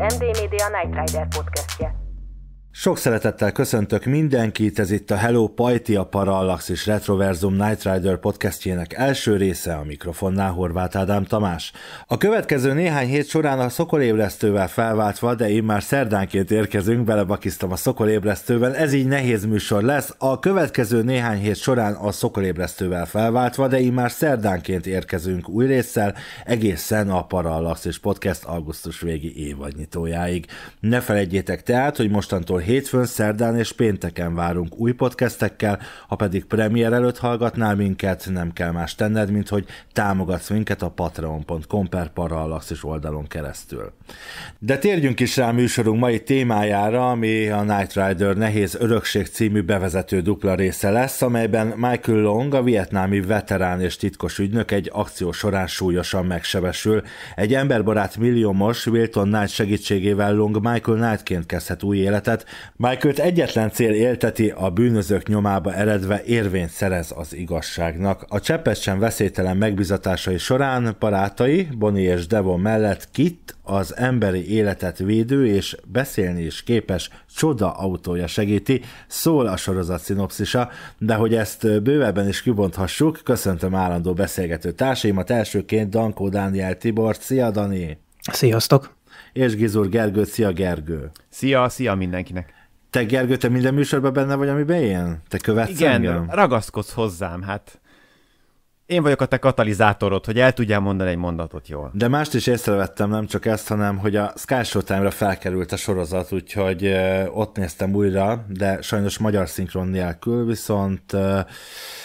MD Media Night Rider podcastje. Sok szeretettel köszöntök mindenkit, ez itt a Hello Pajti, a Parallax és Retroversum Night Rider podcastjének első része, a mikrofonnál Horváth Ádám Tamás. A következő néhány hét során a szokolébresztővel felváltva, de én már szerdánként érkezünk, belebakiztam a szokolébresztővel, ez így nehéz műsor lesz. A következő néhány hét során a szokolébresztővel felváltva, de én már szerdánként érkezünk új résszel, egészen a Parallax és Podcast augusztus végi évadnyitójáig. Ne felejtjétek tehát, hogy mostantól hétfőn, szerdán és pénteken várunk új podcastekkel, ha pedig premier előtt hallgatnál minket, nem kell más tenned, mint hogy támogatsz minket a patreon.com per parallaxis oldalon keresztül. De térjünk is rá a műsorunk mai témájára, ami a Night Rider Nehéz Örökség című bevezető dupla része lesz, amelyben Michael Long, a vietnámi veterán és titkos ügynök egy akció során súlyosan megsebesül. Egy emberbarát milliómos Wilton Knight segítségével Long Michael Knightként kezdhet új életet, michael egyetlen cél élteti, a bűnözők nyomába eredve érvényt szerez az igazságnak. A cseppet sem veszélytelen megbizatásai során parátai, Bonnie és Devon mellett Kit, az emberi életet védő és beszélni is képes csoda autója segíti, szól a sorozat szinopszisa, de hogy ezt bővebben is kibonthassuk, köszöntöm állandó beszélgető társaimat, elsőként Dankó Dániel Tibor, szia Dani! Sziasztok! és Gizur Gergő, szia Gergő. Szia, szia mindenkinek. Te Gergő, te minden műsorban benne vagy, amiben én? Te követsz Igen, engem? ragaszkodsz hozzám, hát én vagyok a te katalizátorod, hogy el tudjál mondani egy mondatot jól. De mást is észrevettem, nem csak ezt, hanem hogy a Sky Showtime-ra felkerült a sorozat, úgyhogy ott néztem újra, de sajnos magyar szinkron nélkül, viszont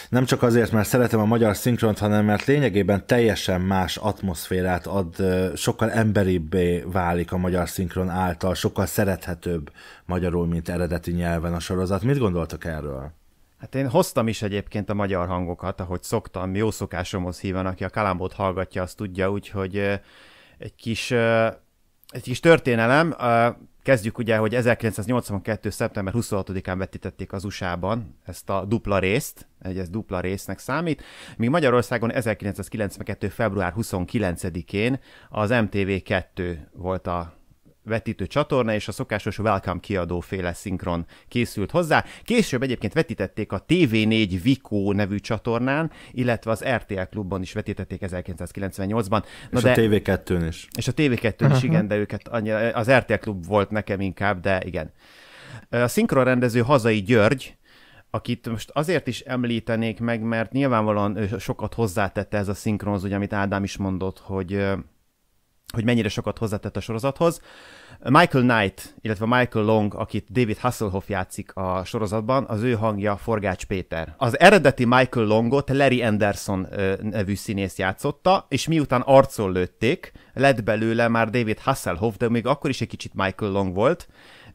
nem csak azért, mert szeretem a magyar szinkront, hanem mert lényegében teljesen más atmoszférát ad, sokkal emberibbé válik a magyar szinkron által, sokkal szerethetőbb magyarul, mint eredeti nyelven a sorozat. Mit gondoltak erről? Hát én hoztam is egyébként a magyar hangokat, ahogy szoktam, jó szokásomhoz hívan, aki a kalambót hallgatja, azt tudja, úgyhogy egy kis, egy kis történelem. Kezdjük ugye, hogy 1982. szeptember 26-án vetítették az USA-ban ezt a dupla részt, egy ez dupla résznek számít, míg Magyarországon 1992. február 29-én az MTV2 volt a vetítő csatorna és a szokásos Welcome kiadó féle szinkron készült hozzá. Később egyébként vetítették a TV4 Vico nevű csatornán, illetve az RTL klubban is vetítették 1998-ban. Na és de... a TV2-n is. És a TV2-n is, igen, de őket annyira, az RTL klub volt nekem inkább, de igen. A szinkronrendező Hazai György, akit most azért is említenék meg, mert nyilvánvalóan sokat hozzátette ez a szinkronhoz, ugye, amit Ádám is mondott, hogy hogy mennyire sokat hozzátett a sorozathoz. Michael Knight, illetve Michael Long, akit David Hasselhoff játszik a sorozatban, az ő hangja Forgács Péter. Az eredeti Michael Longot Larry Anderson nevű színész játszotta, és miután arcon lőtték, lett belőle már David Hasselhoff, de még akkor is egy kicsit Michael Long volt,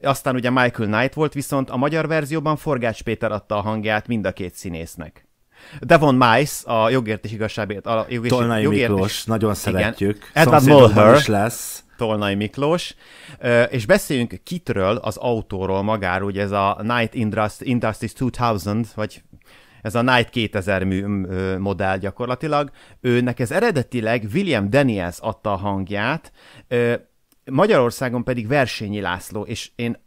aztán ugye Michael Knight volt, viszont a magyar verzióban Forgács Péter adta a hangját mind a két színésznek. Devon Mice, a jogért és igazságért. A jogért, Tolnai jogért Miklós, és... nagyon szeretjük. Edward Mulher lesz. Tolnai Miklós, és beszéljünk kitről, az autóról magáról, ugye ez a Night Industries 2000, vagy ez a Night 2000 mű, ö, modell gyakorlatilag. Őnek ez eredetileg William Daniels adta a hangját, ö, Magyarországon pedig Versényi László, és én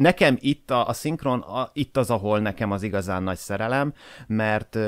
nekem itt a, a szinkron, a, itt az, ahol nekem az igazán nagy szerelem, mert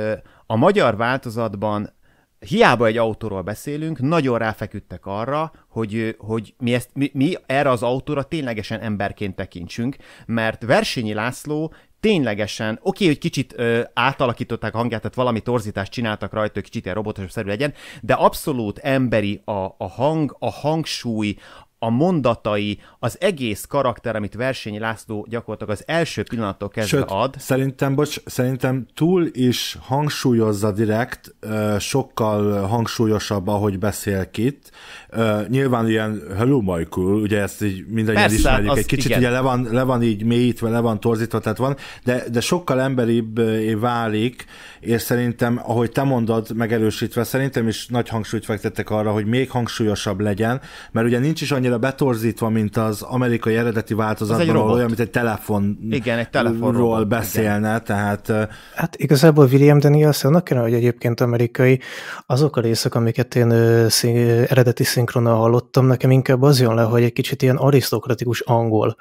a magyar változatban hiába egy autóról beszélünk, nagyon ráfeküdtek arra, hogy, hogy mi, ezt, mi, mi erre az autóra ténylegesen emberként tekintsünk, mert Versenyi László ténylegesen, oké, okay, hogy kicsit ö, átalakították a hangját, tehát valami torzítást csináltak rajta, hogy kicsit ilyen robotosabb szerű legyen, de abszolút emberi a, a hang, a hangsúly, a mondatai, az egész karakter, amit Versenyi László gyakorlatilag az első pillanattól kezdve Sőt, ad. szerintem, bocs, szerintem túl is hangsúlyozza direkt, sokkal hangsúlyosabb, ahogy beszél itt, Uh, nyilván ilyen Hello Michael, ugye ezt így mindannyian Persze, ismerjük egy kicsit, igen. ugye le van, le van így mélyítve, le van torzítva, tehát van, de, de sokkal emberibb válik, és szerintem, ahogy te mondod, megerősítve, szerintem is nagy hangsúlyt fektettek arra, hogy még hangsúlyosabb legyen, mert ugye nincs is annyira betorzítva, mint az amerikai eredeti változatban, egy olyan, mint egy telefon igen, egy telefonról beszélne, igen. tehát... Hát igazából William Daniels, annak kellene, hogy egyébként amerikai, azok a részek, amiket én szín, eredeti szín szinkronnal hallottam, nekem inkább az jön le, hogy egy kicsit ilyen arisztokratikus angol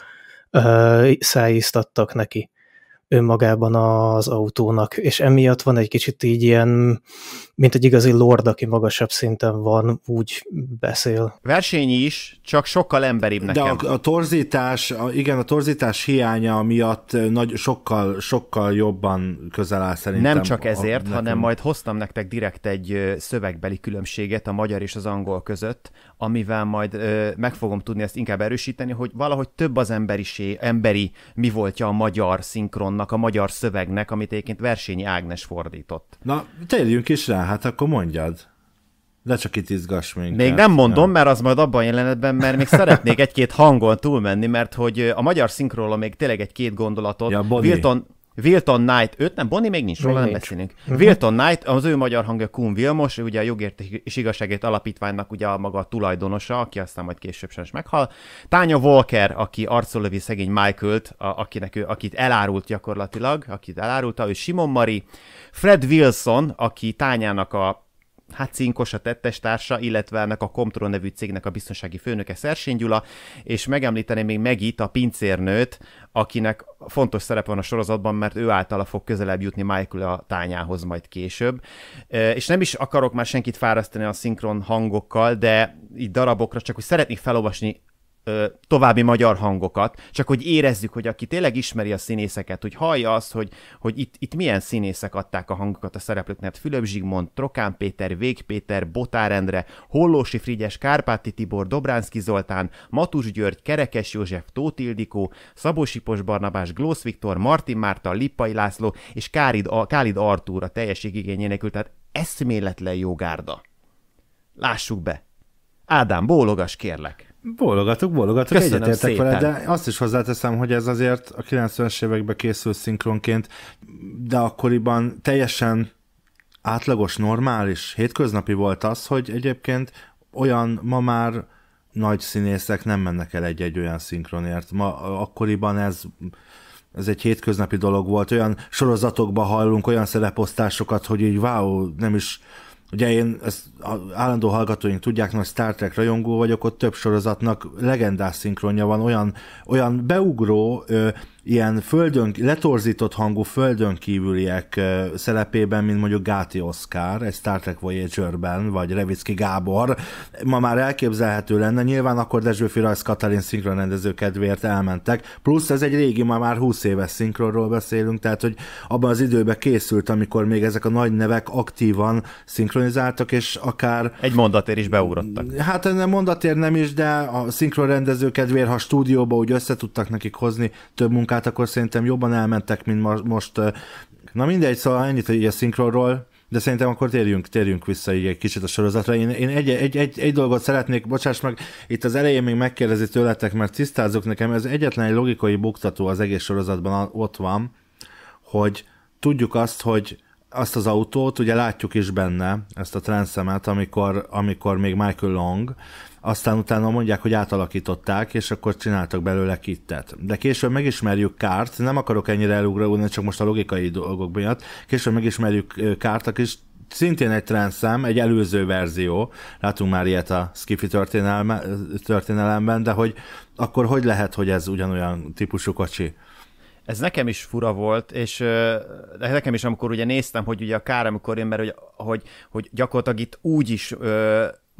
uh, szájíztattak neki önmagában az autónak, és emiatt van egy kicsit így ilyen, mint egy igazi lord, aki magasabb szinten van, úgy beszél. Versenyi is, csak sokkal emberibb nekem. De a, a torzítás, a, igen, a torzítás hiánya miatt nagy, sokkal, sokkal jobban közel áll szerintem. Nem csak ezért, a, hanem nekünk. majd hoztam nektek direkt egy szövegbeli különbséget a magyar és az angol között, amivel majd ö, meg fogom tudni ezt inkább erősíteni, hogy valahogy több az emberisé, emberi mi voltja a magyar szinkronnak, a magyar szövegnek, amit egyébként Versényi Ágnes fordított. Na, térjünk is rá, hát akkor mondjad. De csak itt izgass minket. Még nem mondom, nem. mert az majd abban a jelenetben, mert még szeretnék egy-két hangon túlmenni, mert hogy a magyar szinkróla még tényleg egy-két gondolatot. Ja, Boni. Wilton, Wilton Knight őt nem, Bonnie még nincs, róla nem beszélünk. Uh-huh. Wilton Knight, az ő magyar hangja Kun Vilmos, ugye a jogért és igazságért alapítványnak ugye a maga a tulajdonosa, aki aztán majd később is meghal. Tánya Walker, aki arcolövi szegény Michael-t, a, akinek ő, akit elárult gyakorlatilag, akit elárulta, ő Simon Mari. Fred Wilson, aki tányának a hát cinkos a tettestársa, illetve ennek a Comtron nevű cégnek a biztonsági főnöke Szersény Gyula, és megemlíteném még Megit, a pincérnőt, akinek fontos szerepe van a sorozatban, mert ő általa fog közelebb jutni Michael a tányához majd később. És nem is akarok már senkit fárasztani a szinkron hangokkal, de így darabokra csak úgy szeretnék felolvasni további magyar hangokat, csak hogy érezzük, hogy aki tényleg ismeri a színészeket, hogy hallja azt, hogy, hogy itt, itt milyen színészek adták a hangokat a szereplőknek. Fülöp Zsigmond, Trokán Péter, Vég Péter, Botár Endre, Hollósi Frigyes, Kárpáti Tibor, Dobránszki Zoltán, Matus György, Kerekes József, Tóth Ildikó, Szabó Sipos Barnabás, Glósz Viktor, Martin Márta, Lippai László és Kárid, Kálid Artúr a teljeség igényénekül, tehát eszméletlen jó gárda. Lássuk be! Ádám, bólogas kérlek! Bólogatok, bólogatok, egyetértek vele, de azt is hozzáteszem, hogy ez azért a 90-es években készült szinkronként, de akkoriban teljesen átlagos, normális, hétköznapi volt az, hogy egyébként olyan ma már nagy színészek nem mennek el egy-egy olyan szinkronért. Ma akkoriban ez ez egy hétköznapi dolog volt, olyan sorozatokba hallunk, olyan szereposztásokat, hogy így wow, nem is Ugye én ezt állandó hallgatóink tudják, nagy Star Trek rajongó vagyok, ott több sorozatnak legendás szinkronja van, olyan, olyan beugró, ilyen földön, letorzított hangú földön kívüliek szerepében, mint mondjuk Gáti Oszkár, egy Star Trek Voyager-ben, vagy Revicki Gábor, ma már elképzelhető lenne, nyilván akkor Dezsőfi Rajsz Katalin szinkronrendező kedvéért elmentek, plusz ez egy régi, ma már 20 éves szinkronról beszélünk, tehát hogy abban az időben készült, amikor még ezek a nagy nevek aktívan szinkronizáltak, és akár... Egy mondatér is beugrottak. Hát nem mondatér nem is, de a szinkronrendező kedvéért, ha stúdióba úgy össze tudtak nekik hozni több munkát, munkát, akkor szerintem jobban elmentek, mint most. Na mindegy, szóval ennyit így a szinkronról, de szerintem akkor térjünk, térjünk vissza így egy kicsit a sorozatra. Én, én egy, egy, egy, egy, dolgot szeretnék, bocsáss meg, itt az elején még megkérdezi tőletek, mert tisztázok nekem, ez egyetlen egy logikai buktató az egész sorozatban ott van, hogy tudjuk azt, hogy azt az autót, ugye látjuk is benne, ezt a transzemet, amikor, amikor még Michael Long, aztán utána mondják, hogy átalakították, és akkor csináltak belőle kittet. De később megismerjük Kárt, nem akarok ennyire elugrani, csak most a logikai dolgok miatt, később megismerjük Kárt, aki szintén egy trendszám, egy előző verzió, látunk már ilyet a Skiffy történelemben, de hogy akkor hogy lehet, hogy ez ugyanolyan típusú kocsi? ez nekem is fura volt, és de nekem is, amikor ugye néztem, hogy ugye a kár, amikor én, mert hogy, hogy, hogy gyakorlatilag itt úgy is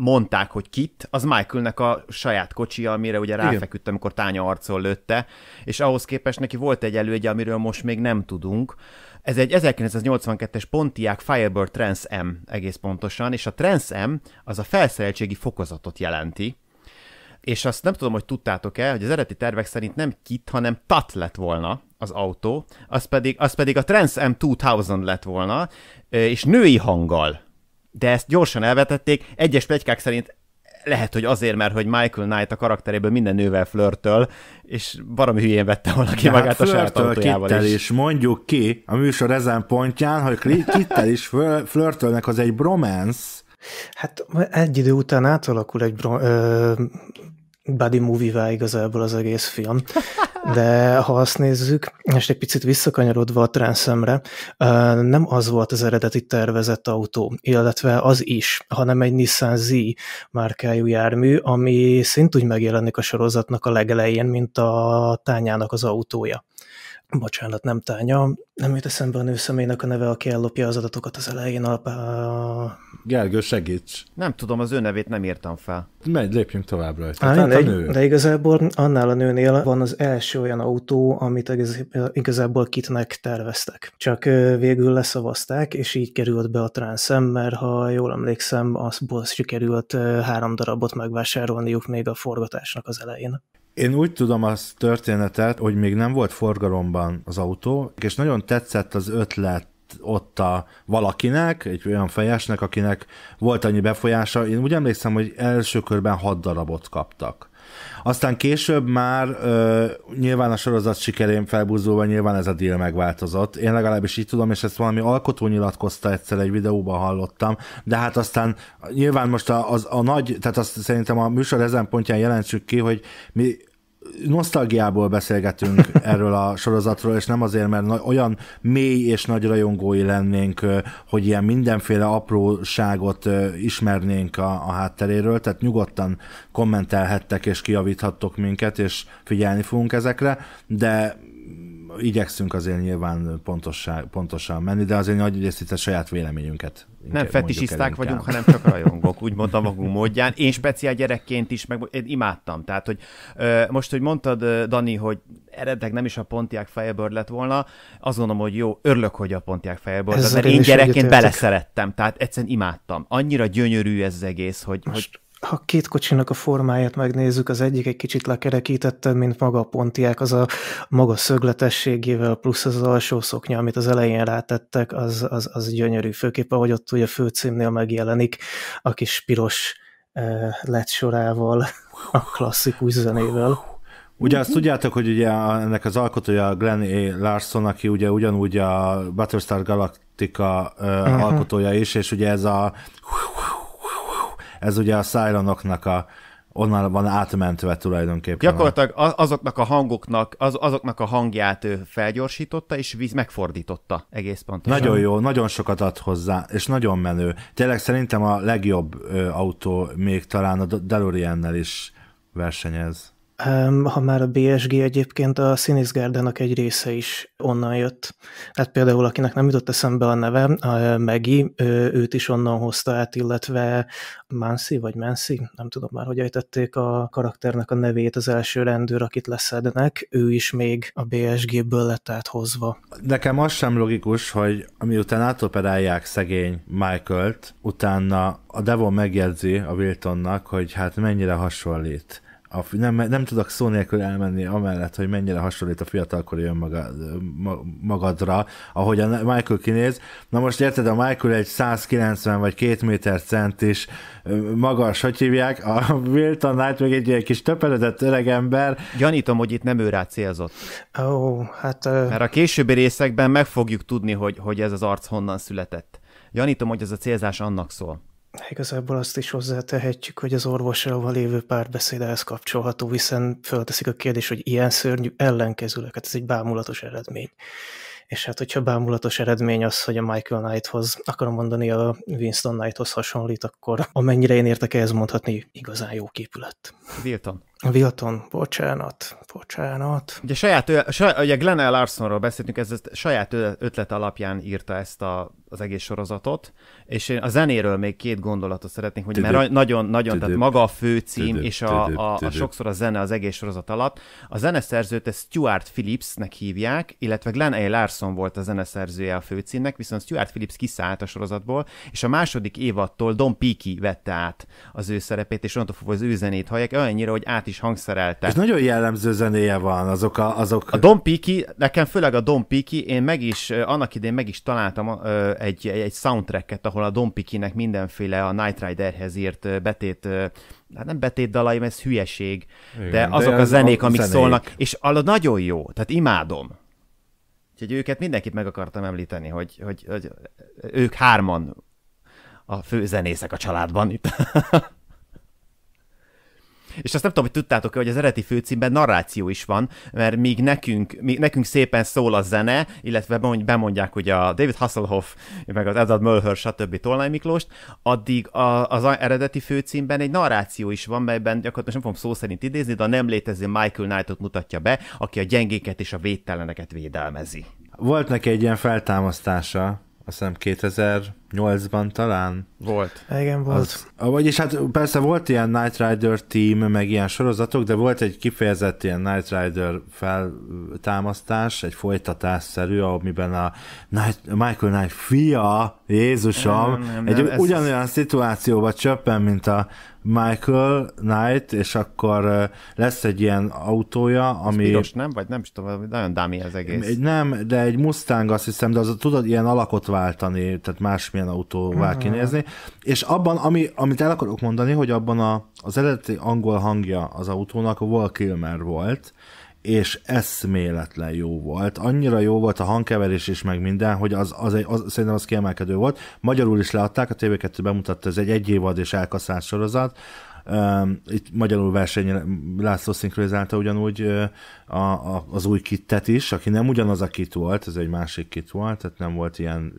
mondták, hogy kit, az Michaelnek a saját kocsija, amire ugye ráfeküdt, amikor tánya arcon lőtte, és ahhoz képest neki volt egy elődje, amiről most még nem tudunk. Ez egy 1982-es Pontiac Firebird Trans M egész pontosan, és a Trans M az a felszereltségi fokozatot jelenti, és azt nem tudom, hogy tudtátok-e, hogy az eredeti tervek szerint nem kit, hanem tat lett volna az autó, az pedig, az pedig a Trans M 2000 lett volna, és női hanggal de ezt gyorsan elvetették. Egyes plegykák szerint lehet, hogy azért, mert hogy Michael Knight a karakteréből minden nővel flörtöl, és baromi hülyén vette valaki De hát magát hát a saját autójával is. is. Mondjuk ki a műsor ezen pontján, hogy kittel is flörtölnek, az egy bromance. Hát egy idő után átalakul egy bro- ö, buddy movie-vá igazából az egész film. De ha azt nézzük, és egy picit visszakanyarodva a transzemre, nem az volt az eredeti tervezett autó, illetve az is, hanem egy Nissan Z márkájú jármű, ami szintúgy megjelenik a sorozatnak a legelején, mint a tányának az autója bocsánat, nem tánya. Nem jut eszembe a nőszemélynek a neve, aki ellopja az adatokat az elején a... Gergő, segíts! Nem tudom, az ő nevét nem írtam fel. Megy, lépjünk tovább rajta. Á, de, nő. de igazából annál a nőnél van az első olyan autó, amit igazából kitnek terveztek. Csak végül leszavazták, és így került be a transzem, mert ha jól emlékszem, azból sikerült három darabot megvásárolniuk még a forgatásnak az elején. Én úgy tudom az történetet, hogy még nem volt forgalomban az autó, és nagyon tetszett az ötlet ott a valakinek, egy olyan fejesnek, akinek volt annyi befolyása. Én úgy emlékszem, hogy első körben hat darabot kaptak. Aztán később már ö, nyilván a sorozat sikerén felbúzulva nyilván ez a deal megváltozott. Én legalábbis így tudom, és ezt valami alkotó nyilatkozta egyszer egy videóban hallottam, de hát aztán nyilván most a, az, a nagy, tehát azt szerintem a műsor ezen pontján jelentsük ki, hogy mi nosztalgiából beszélgetünk erről a sorozatról, és nem azért, mert olyan mély és nagy rajongói lennénk, hogy ilyen mindenféle apróságot ismernénk a, a hátteréről, tehát nyugodtan kommentelhettek és kiavíthattok minket, és figyelni fogunk ezekre, de igyekszünk azért nyilván pontosan menni, de azért nagy itt a saját véleményünket nem fetisiszták vagyunk, hanem csak rajongók, úgy mondtam magunk módján. Én speciál gyerekként is, meg én imádtam. Tehát, hogy most, hogy mondtad, Dani, hogy eredetleg nem is a Pontiac Firebird lett volna, azt gondolom, hogy jó, örülök, hogy a Pontiac Firebird, mert én, én gyerekként beleszerettem, tehát egyszerűen imádtam. Annyira gyönyörű ez az egész, hogy, most... hogy ha két kocsinak a formáját megnézzük, az egyik egy kicsit lekerekítette, mint maga a Pontiac, az a maga szögletességével, plusz az alsó szoknya, amit az elején rátettek, az, az, az gyönyörű, főképp ahogy ott ugye a főcímnél megjelenik a kis piros eh, lett sorával, a klasszikus zenével. Ugye azt tudjátok, hogy ugye ennek az alkotója Glenn A. Larson, aki ugye ugyanúgy a Battlestar Galactica uh, uh-huh. alkotója is, és ugye ez a ez ugye a Cylonoknak a onnan van átmentve tulajdonképpen. Gyakorlatilag azoknak a hangoknak, az, azoknak a hangját ő felgyorsította, és víz megfordította egész pontosan. Nagyon jó, nagyon sokat ad hozzá, és nagyon menő. Tényleg szerintem a legjobb ö, autó még talán a DeLorean-nel is versenyez ha már a BSG egyébként a Sinis Gardenak egy része is onnan jött. Hát például, akinek nem jutott eszembe a neve, a Megi, őt is onnan hozta át, illetve Mansi vagy Mansi, nem tudom már, hogy ejtették a karakternek a nevét, az első rendőr, akit leszednek, ő is még a BSG-ből lett áthozva. Nekem az sem logikus, hogy amiután átoperálják szegény Michael-t, utána a Devon megjegyzi a Wiltonnak, hogy hát mennyire hasonlít a, nem, nem tudok szó nélkül elmenni amellett, hogy mennyire hasonlít a fiatalkori önmagad, magadra, ahogy a Michael kinéz. Na most érted, a Michael egy 190 vagy 2 méter centis magas, hogy hívják, a Wilton Knight meg egy ilyen kis öreg ember. Gyanítom, hogy itt nem ő rá célzott. oh, hát... Uh... Mert a későbbi részekben meg fogjuk tudni, hogy, hogy ez az arc honnan született. Gyanítom, hogy ez a célzás annak szól. Igazából azt is hozzátehetjük, hogy az orvosával lévő párbeszéd ehhez kapcsolható, hiszen felteszik a kérdés, hogy ilyen szörnyű ellenkezőleg, hát ez egy bámulatos eredmény. És hát, hogyha bámulatos eredmény az, hogy a Michael Knighthoz, akarom mondani, a Winston Knighthoz hasonlít, akkor amennyire én értek ehhez mondhatni, igazán jó képület. Wilton. Wilton, bocsánat, bocsánat. Ugye saját, saj, ugye Glenn L. Larsonról beszéltünk, ez, ez saját ötlet alapján írta ezt a, az egész sorozatot, és én a zenéről még két gondolatot szeretnék, hogy mert nagyon, nagyon, tehát maga a főcím és a, a, a sokszor a zene az egész sorozat alatt. A zeneszerzőt ezt Stuart Phillipsnek hívják, illetve Glenn L. Larson volt a zeneszerzője a főcímnek, viszont Stuart Phillips kiszállt a sorozatból, és a második évattól Don Peaky vette át az ő szerepét, és onnantól fogva az ő zenét hallják, olyannyira, hogy át is hangszerelte. És nagyon jellemző zenéje van, azok a... Azok... A Don Piki, nekem főleg a Don Piki, én meg is, annak idén meg is találtam egy, egy, soundtracket, ahol a Don Pikinek mindenféle a Night Riderhez írt betét hát nem betét dalai, mert ez hülyeség, Igen, de azok de az a zenék, a amik zenék. szólnak, és ala nagyon jó, tehát imádom. Úgyhogy őket mindenkit meg akartam említeni, hogy, hogy, hogy ők hárman a fő zenészek a családban itt. És azt nem tudom, hogy tudtátok-e, hogy az eredeti főcímben narráció is van, mert míg nekünk, míg nekünk szépen szól a zene, illetve bemondják hogy a David Hasselhoff, meg az Edward Mölhör, stb. Tolnai Miklóst, addig a, az eredeti főcímben egy narráció is van, melyben gyakorlatilag nem fogom szó szerint idézni, de a nem létező Michael Knightot mutatja be, aki a gyengéket és a védteleneket védelmezi. Volt neki egy ilyen feltámasztása, azt hiszem 2008-ban talán. Volt. Igen, volt. Az, ah, vagyis hát persze volt ilyen Night Rider team, meg ilyen sorozatok, de volt egy kifejezett ilyen Night Rider feltámasztás, egy folytatásszerű, amiben a Night, Michael Knight fia, Jézusom, nem, nem, nem, egy ez ugyanolyan ez... szituációba csöppen, mint a Michael Knight, és akkor lesz egy ilyen autója, ami... Ez piros, nem? Vagy nem is tudom, nagyon dámi az egész. Nem, de egy Mustang azt hiszem, de az tudod ilyen alakot váltani, tehát másmilyen autóvá uh-huh. Mhm. kinézni, és abban, ami, amit el akarok mondani, hogy abban a, az eredeti angol hangja az autónak a Val Kilmer volt, és eszméletlen jó volt. Annyira jó volt a hangkeverés is, meg minden, hogy az, az, egy, az szerintem az kiemelkedő volt. Magyarul is leadták, a TV2 bemutatta, ez egy egyévad és elkaszált sorozat. Itt magyarul verseny László szinkronizálta ugyanúgy a, a, az új kittet is, aki nem ugyanaz a kit volt, ez egy másik kit volt, tehát nem volt ilyen,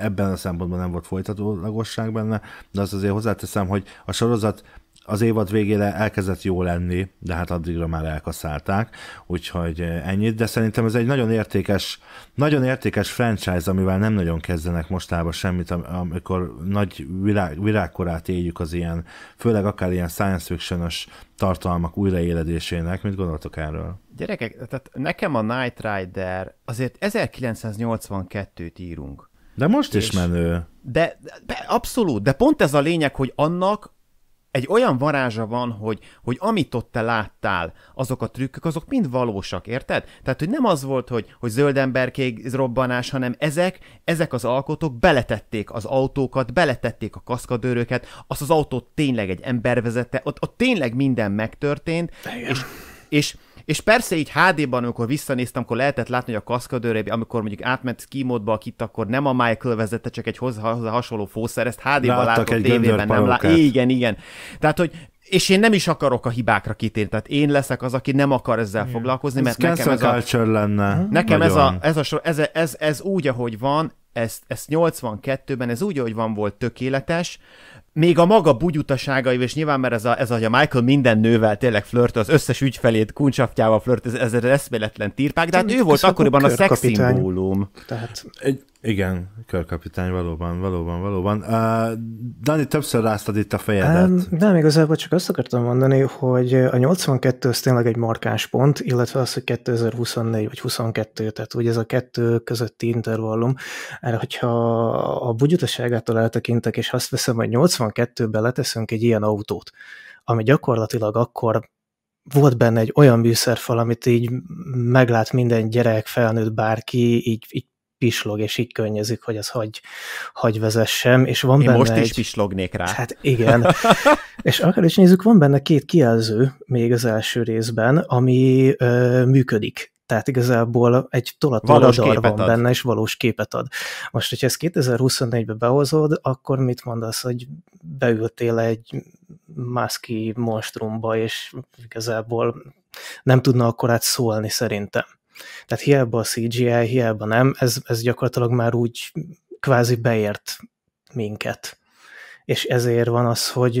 ebben a szempontban nem volt folytatólagosság benne, de azt azért hozzáteszem, hogy a sorozat az évad végére elkezdett jó lenni, de hát addigra már elkaszálták, úgyhogy eh, ennyit, de szerintem ez egy nagyon értékes, nagyon értékes franchise, amivel nem nagyon kezdenek mostában semmit, amikor nagy virág, virágkorát éljük az ilyen, főleg akár ilyen science fiction tartalmak újraéledésének, mint gondoltok erről? Gyerekek, tehát nekem a Night Rider azért 1982-t írunk. De most és is menő. De, de abszolút, de pont ez a lényeg, hogy annak egy olyan varázsa van, hogy, hogy amit ott te láttál, azok a trükkök, azok mind valósak, érted? Tehát, hogy nem az volt, hogy, hogy emberkék robbanás, hanem ezek, ezek az alkotók beletették az autókat, beletették a kaszkadőröket, azt az autót tényleg egy ember vezette, ott, ott tényleg minden megtörtént, Igen. és, és és persze így HD-ban, amikor visszanéztem, akkor lehetett látni, hogy a kaszkadőr, amikor mondjuk átment ski módba, akit akkor nem a Michael vezette, csak egy hozzá, hozzá hasonló fószer, ezt HD-ban látok, tévében nem lát. Igen, igen. Tehát, hogy és én nem is akarok a hibákra kitérni, tehát én leszek az, aki nem akar ezzel yeah. foglalkozni, mert ez nekem ez a... lenne. Nekem ez, a, ez, a sor, ez, ez, ez úgy, ahogy van, ez, ez 82-ben, ez úgy, ahogy van, volt tökéletes, még a maga bugyutaságai, és nyilván mert ez a, ez a, hogy a Michael minden nővel tényleg flört, az összes ügyfelét kuncsaftjával flört, ez, ez eszméletlen tírpák, de hát ő volt akkoriban a szexszimbólum. Tehát egy, igen, körkapitány, valóban, valóban, valóban. Uh, Dani, többször ráztad itt a fejedet. Um, nem, igazából csak azt akartam mondani, hogy a 82 az tényleg egy markáns pont, illetve az, hogy 2024 vagy 22, tehát ugye ez a kettő közötti intervallum. Erre, hogyha a bugyutaságától eltekintek, és azt veszem, hogy 82-be leteszünk egy ilyen autót, ami gyakorlatilag akkor volt benne egy olyan műszerfal, amit így meglát minden gyerek, felnőtt, bárki, így, így pislog, és így könnyezik, hogy az hagy, hagy vezessem, és van Én benne most egy... is pislognék rá. Hát igen. és akár is nézzük, van benne két kijelző még az első részben, ami ö, működik. Tehát igazából egy tolató radar van ad. benne, és valós képet ad. Most, hogyha ezt 2024-be behozod, akkor mit mondasz, hogy beültél egy maszki monstrumba, és igazából nem tudna akkor szólni szerintem. Tehát hiába a CGI, hiába nem, ez, ez gyakorlatilag már úgy kvázi beért minket. És ezért van az, hogy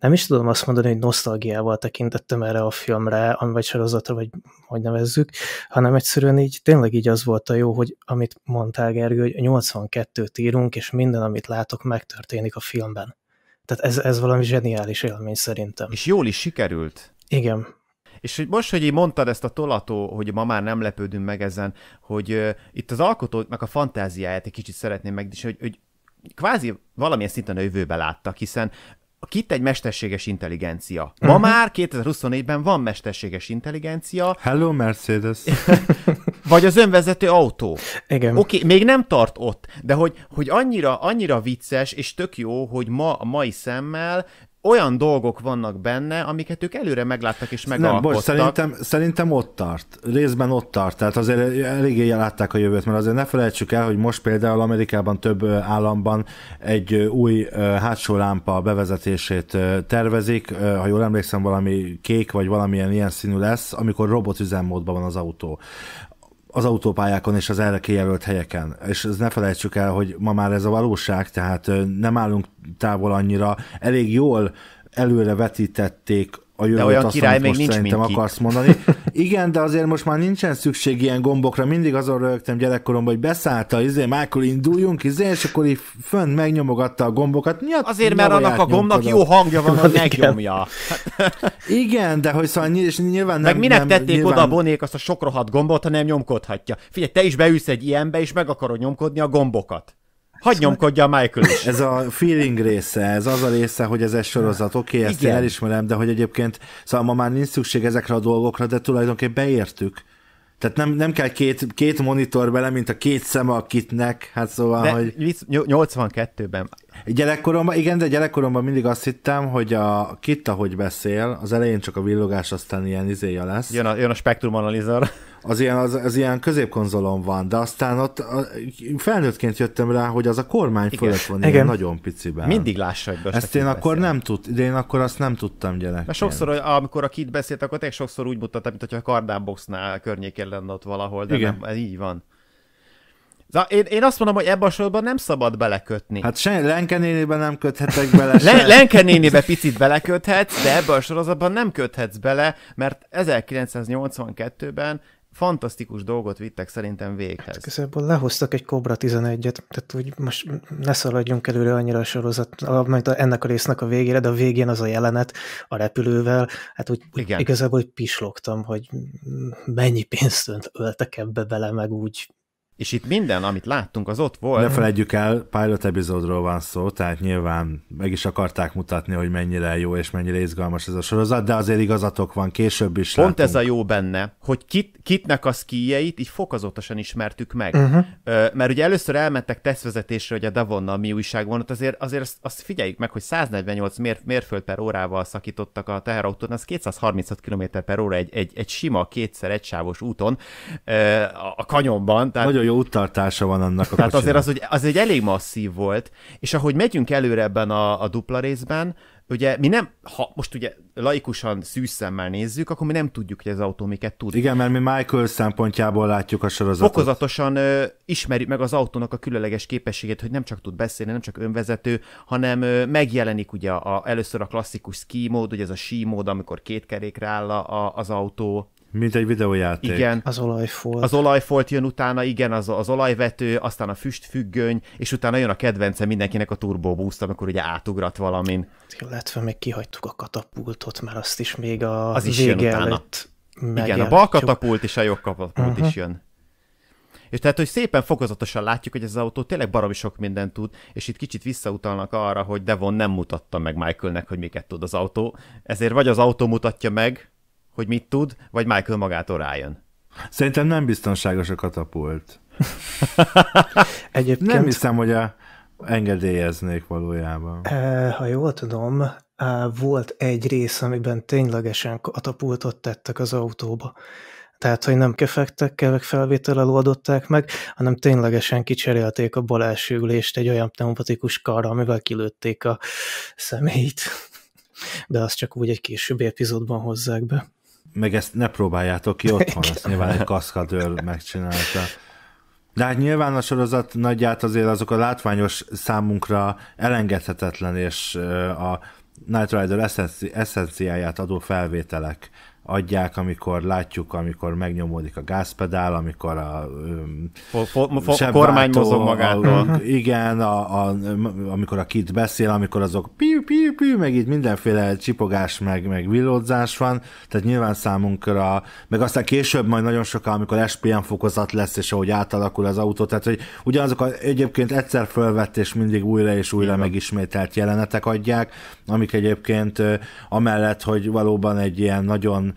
nem is tudom azt mondani, hogy nosztalgiával tekintettem erre a filmre, vagy sorozatra, vagy hogy nevezzük, hanem egyszerűen így tényleg így az volt a jó, hogy amit mondtál Gergő, hogy 82-t írunk, és minden, amit látok, megtörténik a filmben. Tehát ez, ez valami zseniális élmény szerintem. És jól is sikerült. Igen. És hogy most, hogy így mondtad ezt a tolató, hogy ma már nem lepődünk meg ezen, hogy uh, itt az alkotóknak a fantáziáját egy kicsit szeretném és hogy, hogy kvázi valamilyen szinten a jövőbe láttak, hiszen kit egy mesterséges intelligencia. Ma uh-huh. már 2024-ben van mesterséges intelligencia. Hello Mercedes. vagy az önvezető autó. Igen. Oké, okay, még nem tart ott, de hogy, hogy annyira, annyira vicces és tök jó, hogy ma a mai szemmel olyan dolgok vannak benne, amiket ők előre megláttak és megalkottak. Nem, bocs, szerintem, szerintem ott tart. Részben ott tart. Tehát azért eléggé látták a jövőt, mert azért ne felejtsük el, hogy most például Amerikában több államban egy új hátsó lámpa bevezetését tervezik. Ha jól emlékszem, valami kék vagy valamilyen ilyen színű lesz, amikor robotüzemmódban van az autó az autópályákon és az erre kijelölt helyeken. És ez ne felejtsük el, hogy ma már ez a valóság, tehát nem állunk távol annyira. Elég jól előre vetítették a jövőt, de olyan azt, király még nincs szerintem akarsz mondani. Igen, de azért most már nincsen szükség ilyen gombokra. Mindig azon rögtem gyerekkoromban, hogy beszállt a izé, Michael induljunk, izé, és akkor így fönt megnyomogatta a gombokat. Nyat, azért, mert annak a gombnak jó hangja van, hogy megnyomja. Igen, de hogy szóval ny- és nyilván nem... Meg minek nem, tették nyilván... oda a bonék azt a sok rohadt gombot, ha nem nyomkodhatja. Figyelj, te is beülsz egy ilyenbe, és meg akarod nyomkodni a gombokat. Hagy szóval- nyomkodja a Michael is. Ez a feeling része, ez az a része, hogy ez egy sorozat, oké, okay, ezt Igen. elismerem, de hogy egyébként, szóval ma már nincs szükség ezekre a dolgokra, de tulajdonképpen beértük. Tehát nem, nem kell két, két monitor bele, mint a két szem a kitnek, hát szóval, de hogy... 82-ben. Gyerekkoromban, igen, de gyerekkoromban mindig azt hittem, hogy a kit, ahogy beszél, az elején csak a villogás, aztán ilyen izéja lesz. Jön a, jön a spektrum analizor az ilyen, az, az ilyen középkonzolon van, de aztán ott a, felnőttként jöttem rá, hogy az a kormány Igen. fölött van, Igen. ilyen nagyon piciben. Mindig lássa, hogy Ezt én akkor beszél. nem tud, de én akkor azt nem tudtam gyerek. Mert sokszor, amikor a kit beszélt, akkor tényleg sokszor úgy mutatta, mint hogyha a kardánboxnál környékén lenne ott valahol, de Igen. nem, ez így van. De én, én azt mondom, hogy ebben a sorban nem szabad belekötni. Hát se Lenke nem köthetek bele. Se. Lenke nénibe picit beleköthetsz, de ebben a sorozatban nem köthetsz bele, mert 1982-ben fantasztikus dolgot vittek szerintem véghez. Hát igazából lehoztak egy Cobra 11-et, tehát úgy most ne szaladjunk előre annyira a sorozat, majd ennek a résznek a végére, de a végén az a jelenet a repülővel, hát úgy, úgy Igen. igazából hogy pislogtam, hogy mennyi pénzt öltek ebbe bele, meg úgy és itt minden, amit láttunk, az ott volt. Ne felejtjük el, pilot epizódról van szó, tehát nyilván meg is akarták mutatni, hogy mennyire jó és mennyire izgalmas ez a sorozat, de azért igazatok van, később is Pont látunk. ez a jó benne, hogy kit, kitnek a szkíjeit így fokozatosan ismertük meg. Uh-huh. Mert ugye először elmentek tesztvezetésre, hogy a Davonnal mi újság van, ott azért, azért azt, azt figyeljük meg, hogy 148 mér, mérföld per órával szakítottak a teherautón, az 236 km per óra egy, egy, egy sima, kétszer egysávos úton a kanyonban. Tehát Nagyon jó úttartása van annak a Tehát kocsinak. azért az, hogy az egy elég masszív volt, és ahogy megyünk előre ebben a, a dupla részben, ugye mi nem, ha most ugye laikusan szűszemmel nézzük, akkor mi nem tudjuk, hogy az autó miket tud. Igen, mert mi Michael szempontjából látjuk a sorozatot. Fokozatosan ö, ismerjük meg az autónak a különleges képességét, hogy nem csak tud beszélni, nem csak önvezető, hanem ö, megjelenik ugye a, először a klasszikus ski mód, ugye ez a sí mód, amikor két kerékre áll a, a, az autó, mint egy videójáték. Igen. Az olajfolt. Az olajfolt jön utána, igen, az, az olajvető, aztán a füstfüggöny, és utána jön a kedvence mindenkinek a turbó Boost, amikor ugye átugrat valamin. Illetve még kihagytuk a katapultot, mert azt is még a az is jön utána. Igen, a bal katapult és a jobb katapult uh-huh. is mhm. jön. És tehát, hogy szépen fokozatosan látjuk, hogy ez az autó tényleg baromi sok mindent tud, és itt kicsit visszautalnak arra, hogy Devon nem mutatta meg Michaelnek, hogy miket tud az autó. Ezért vagy az autó mutatja meg, hogy mit tud, vagy Michael magától rájön. Szerintem nem biztonságos a katapult. Egyébként... Nem hiszem, hogy a engedélyeznék valójában. Eh, ha jól tudom, eh, volt egy rész, amiben ténylegesen katapultot tettek az autóba. Tehát, hogy nem kefektek, kevek felvétel oldották meg, hanem ténylegesen kicserélték a bal ülést egy olyan pneumatikus karra, amivel kilőtték a személyt. De azt csak úgy egy későbbi epizódban hozzák be. Meg ezt ne próbáljátok ki otthon, ezt nyilván egy kaszkadőr megcsinálta. De hát nyilván a sorozat nagyját azért azok a látványos számunkra elengedhetetlen, és a Night Rider eszenci- eszenciáját adó felvételek adják, amikor látjuk, amikor megnyomódik a gázpedál, amikor a kormány mozog magától. igen, a, a, amikor a kit beszél, amikor azok piu, piu, piu, meg így mindenféle csipogás, meg, meg villódzás van, tehát nyilván számunkra, meg aztán később majd nagyon sokan, amikor SPM fokozat lesz, és ahogy átalakul az autó, tehát hogy ugyanazok a, egyébként egyszer fölvett, és mindig újra és újra igen. megismételt jelenetek adják, amik egyébként amellett, hogy valóban egy ilyen nagyon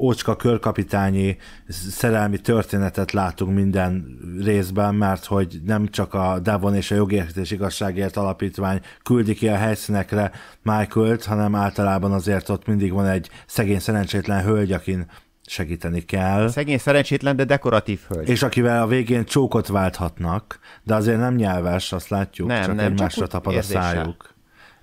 ócska körkapitányi szerelmi történetet látunk minden részben, mert hogy nem csak a Devon és a jogértés Igazságért Alapítvány küldi ki a helyszínekre michael hanem általában azért ott mindig van egy szegény szerencsétlen hölgy, akin segíteni kell. Szegény szerencsétlen, de dekoratív hölgy. És akivel a végén csókot válthatnak, de azért nem nyelves, azt látjuk, nem, csak nem, egymásra tapad a szájuk.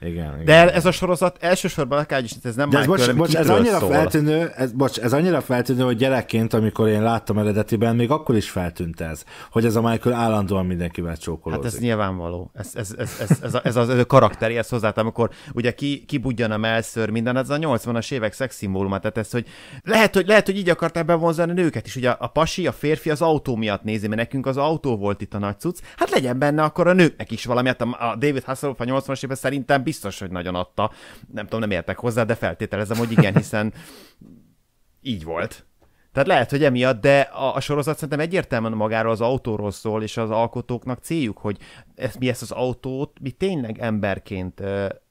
Igen, igen. De ez a sorozat elsősorban akár is, ez nem De ez, bocs, bocs, ez annyira szól. feltűnő, ez, bocs, ez annyira feltűnő, hogy gyerekként, amikor én láttam eredetiben, még akkor is feltűnt ez, hogy ez a Michael állandóan mindenkivel csókolózik. Hát ez nyilvánvaló. Ez, ez, ez, ez, ez, a, ez az a karakteri, ez hozzá, amikor ugye ki, kibudjan a melször, minden, ez a 80-as évek szexszimbóluma, tehát ez, hogy lehet, hogy, lehet, hogy így akarták bevonzani a nőket is, ugye a, a pasi, a férfi az autó miatt nézi, mert nekünk az autó volt itt a nagy cucc, hát legyen benne akkor a nőknek is valami, hát a, a David Hasselhoff a 80-as évek szerintem biztos, hogy nagyon adta. Nem tudom, nem értek hozzá, de feltételezem, hogy igen, hiszen így volt. Tehát lehet, hogy emiatt, de a, a sorozat szerintem egyértelműen magáról az autóról szól, és az alkotóknak céljuk, hogy ezt, mi ezt az autót mi tényleg emberként,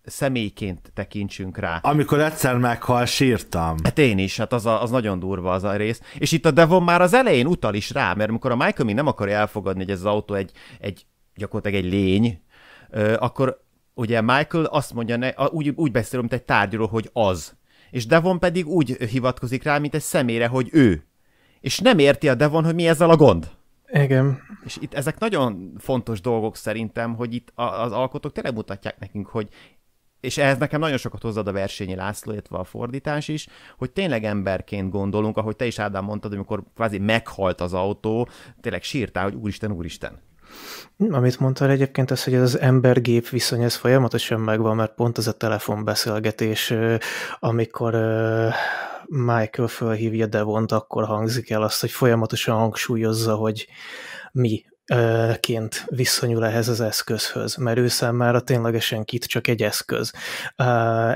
személyként tekintsünk rá. Amikor egyszer meghal, sírtam. Hát én is, hát az, a, az nagyon durva az a rész. És itt a Devon már az elején utal is rá, mert amikor a Michael nem akarja elfogadni, hogy ez az autó egy, egy gyakorlatilag egy lény, akkor ugye Michael azt mondja, ne, úgy, úgy beszél, mint egy tárgyról, hogy az. És Devon pedig úgy hivatkozik rá, mint egy szemére, hogy ő. És nem érti a Devon, hogy mi ezzel a gond. Igen. És itt ezek nagyon fontos dolgok szerintem, hogy itt az alkotók tényleg mutatják nekünk, hogy és ehhez nekem nagyon sokat hozzad a versenyi László, illetve a fordítás is, hogy tényleg emberként gondolunk, ahogy te is Ádám mondtad, amikor kvázi meghalt az autó, tényleg sírtál, hogy úristen, úristen. Amit mondtál egyébként, az, hogy ez az embergép viszony, ez folyamatosan megvan, mert pont ez a telefonbeszélgetés, amikor Michael fölhívja Devont, akkor hangzik el azt, hogy folyamatosan hangsúlyozza, hogy mi ként viszonyul ehhez az eszközhöz, mert ő számára ténylegesen kit csak egy eszköz.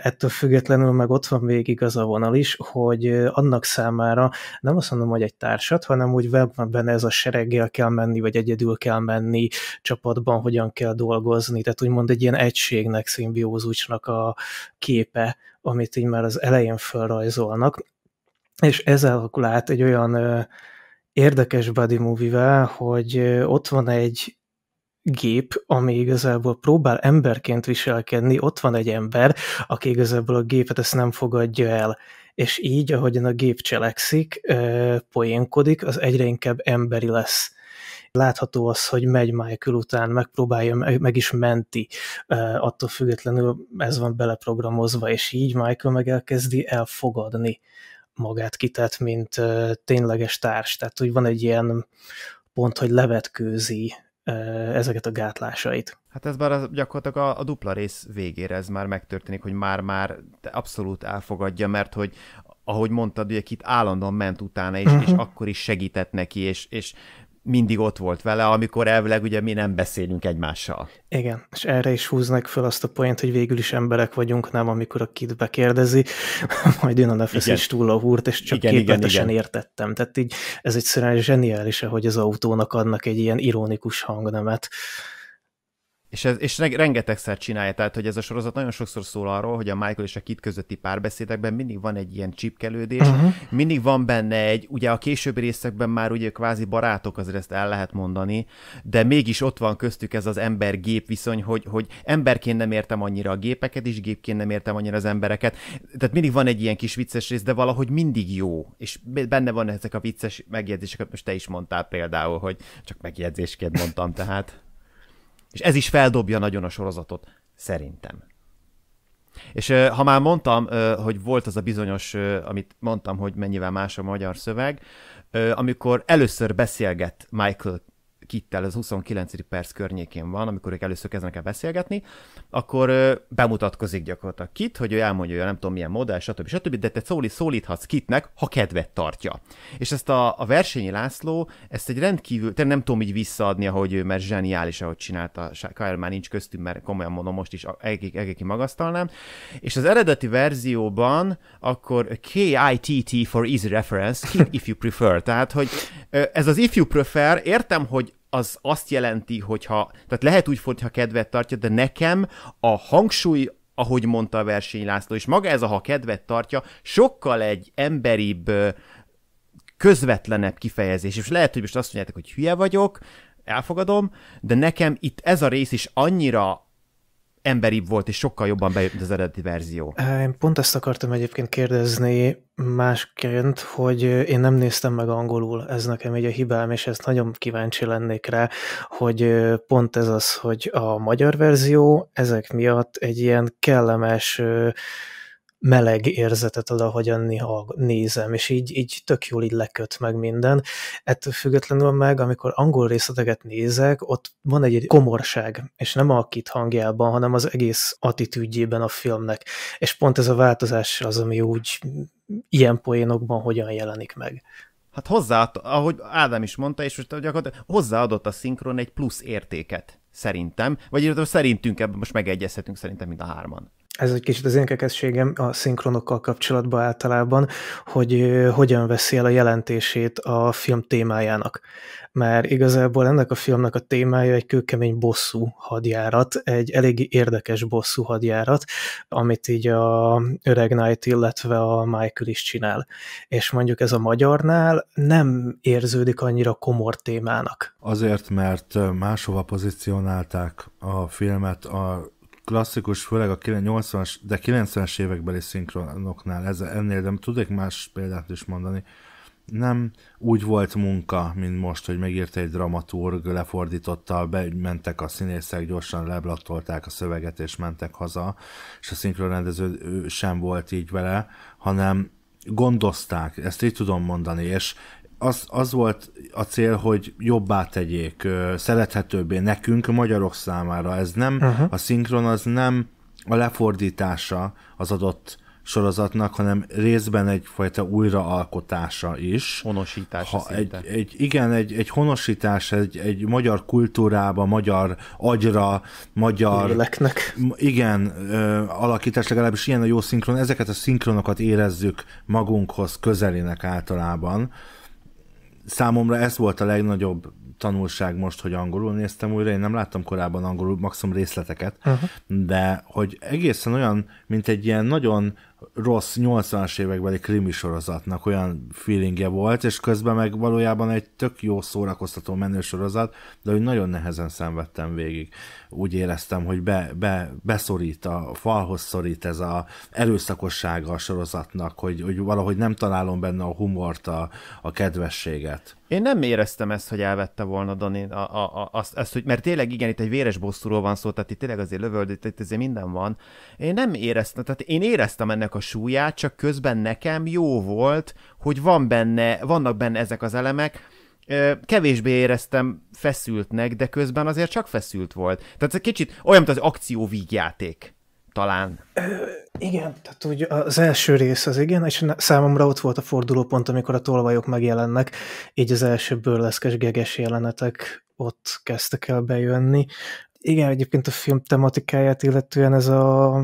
Ettől függetlenül meg ott van végig az a vonal is, hogy annak számára nem azt mondom, hogy egy társat, hanem úgy webben ez a sereggel kell menni, vagy egyedül kell menni, csapatban hogyan kell dolgozni, tehát úgymond egy ilyen egységnek, szimbiózusnak a képe, amit így már az elején felrajzolnak, és ezzel lát egy olyan érdekes buddy movie hogy ott van egy gép, ami igazából próbál emberként viselkedni, ott van egy ember, aki igazából a gépet ezt nem fogadja el. És így, ahogyan a gép cselekszik, poénkodik, az egyre inkább emberi lesz látható az, hogy megy Michael után, megpróbálja, meg, is menti, attól függetlenül ez van beleprogramozva, és így Michael meg elkezdi elfogadni magát kitett, mint tényleges társ. Tehát, hogy van egy ilyen pont, hogy levetkőzi ezeket a gátlásait. Hát ez már az, gyakorlatilag a, a dupla rész végére ez már megtörténik, hogy már-már abszolút elfogadja, mert hogy ahogy mondtad, ugye itt állandóan ment utána, és, uh-huh. és mhm. akkor is segített neki, és, és mindig ott volt vele, amikor elvileg ugye mi nem beszélünk egymással. Igen, és erre is húznak fel azt a poént, hogy végül is emberek vagyunk, nem amikor a kit bekérdezi, majd jön a nefesz is túl a húrt, és csak igen, képetesen igen, igen. értettem. Tehát így ez egyszerűen zseniális, hogy az autónak adnak egy ilyen ironikus hangnemet. És, ez, és rengetegszer csinálja, tehát hogy ez a sorozat nagyon sokszor szól arról, hogy a Michael és a Kit közötti párbeszédekben mindig van egy ilyen csipkelődés, uh-huh. mindig van benne egy, ugye a későbbi részekben már ugye kvázi barátok, azért ezt el lehet mondani, de mégis ott van köztük ez az ember-gép viszony, hogy, hogy emberként nem értem annyira a gépeket, és gépként nem értem annyira az embereket. Tehát mindig van egy ilyen kis vicces rész, de valahogy mindig jó. És benne van ezek a vicces megjegyzések, most te is mondtál például, hogy csak megjegyzésként mondtam, tehát. És ez is feldobja nagyon a sorozatot, szerintem. És ha már mondtam, hogy volt az a bizonyos, amit mondtam, hogy mennyivel más a magyar szöveg, amikor először beszélget Michael Kittel, ez 29. perc környékén van, amikor ők először kezdenek el beszélgetni, akkor bemutatkozik gyakorlatilag Kit, hogy ő elmondja, hogy nem tudom milyen modell, stb. stb. De te szóli, szólíthatsz Kitnek, ha kedvet tartja. És ezt a, a versenyi László, ezt egy rendkívül, te nem tudom így visszaadni, ahogy ő, mert zseniális, ahogy csinálta, Kyle már nincs köztünk, mert komolyan mondom, most is egéki egéki magasztalnám. És az eredeti verzióban akkor KITT for easy reference, if you prefer, tehát, hogy ez az if you prefer, értem, hogy az azt jelenti, hogyha, tehát lehet úgy fordítani, ha kedvet tartja, de nekem a hangsúly ahogy mondta a László, és maga ez a ha kedvet tartja, sokkal egy emberibb, közvetlenebb kifejezés, és lehet, hogy most azt mondjátok, hogy hülye vagyok, elfogadom, de nekem itt ez a rész is annyira emberibb volt, és sokkal jobban bejött az eredeti verzió. Én pont ezt akartam egyébként kérdezni másként, hogy én nem néztem meg angolul, ez nekem egy a hibám, és ezt nagyon kíváncsi lennék rá, hogy pont ez az, hogy a magyar verzió ezek miatt egy ilyen kellemes meleg érzetet ad, ahogyan néha nézem, és így, így tök jól így leköt meg minden. Ettől függetlenül meg, amikor angol részleteket nézek, ott van egy komorság, és nem a kit hangjában, hanem az egész attitűdjében a filmnek. És pont ez a változás az, ami úgy ilyen poénokban hogyan jelenik meg. Hát hozzá, ahogy Ádám is mondta, és most gyakorlatilag hozzáadott a szinkron egy plusz értéket, szerintem. Vagy illetve szerintünk ebben most megegyezhetünk szerintem mind a hárman ez egy kicsit az én kekezségem a szinkronokkal kapcsolatban általában, hogy hogyan veszi el a jelentését a film témájának. Mert igazából ennek a filmnek a témája egy kőkemény bosszú hadjárat, egy elég érdekes bosszú hadjárat, amit így a öreg Knight, illetve a Michael is csinál. És mondjuk ez a magyarnál nem érződik annyira komor témának. Azért, mert máshova pozícionálták a filmet a klasszikus, főleg a 80-as, de 90-es évekbeli szinkronoknál, ez, ennél, nem Tudok más példát is mondani, nem úgy volt munka, mint most, hogy megírta egy dramaturg, lefordította, bementek a színészek, gyorsan leblattolták a szöveget, és mentek haza, és a szinkronrendező sem volt így vele, hanem gondozták, ezt így tudom mondani, és az, az volt a cél, hogy jobbá tegyék, szerethetőbbé nekünk, a magyarok számára. Ez nem, uh-huh. a szinkron az nem a lefordítása az adott sorozatnak, hanem részben egyfajta újraalkotása is. Honosítás. Ha egy, egy, igen, egy, egy honosítás, egy, egy magyar kultúrába, magyar agyra, magyar... Léleknek. Igen, ö, alakítás, legalábbis ilyen a jó szinkron. Ezeket a szinkronokat érezzük magunkhoz közelinek általában számomra ez volt a legnagyobb tanulság most, hogy angolul néztem újra, én nem láttam korábban angolul, maximum részleteket, uh-huh. de hogy egészen olyan, mint egy ilyen nagyon rossz 80-as évekbeli krimi sorozatnak olyan feelingje volt, és közben meg valójában egy tök jó szórakoztató menősorozat, de hogy nagyon nehezen szenvedtem végig. Úgy éreztem, hogy be, be, beszorít, a falhoz szorít ez a erőszakossága a sorozatnak, hogy, hogy valahogy nem találom benne a humort, a, a kedvességet. Én nem éreztem ezt, hogy elvette volna Dani, a, a, a, azt, ezt, hogy, mert tényleg igen, itt egy véres bosszúról van szó, tehát itt tényleg azért lövöldött, itt azért minden van. Én nem éreztem, tehát én éreztem ennek ennek a súlyát, csak közben nekem jó volt, hogy van benne, vannak benne ezek az elemek, kevésbé éreztem feszültnek, de közben azért csak feszült volt. Tehát ez kicsit olyan, mint az akcióvígjáték talán. Igen, tehát úgy az első rész az igen, és számomra ott volt a fordulópont, amikor a tolvajok megjelennek, így az első bőrleszkes geges jelenetek ott kezdtek el bejönni. Igen, egyébként a film tematikáját illetően ez a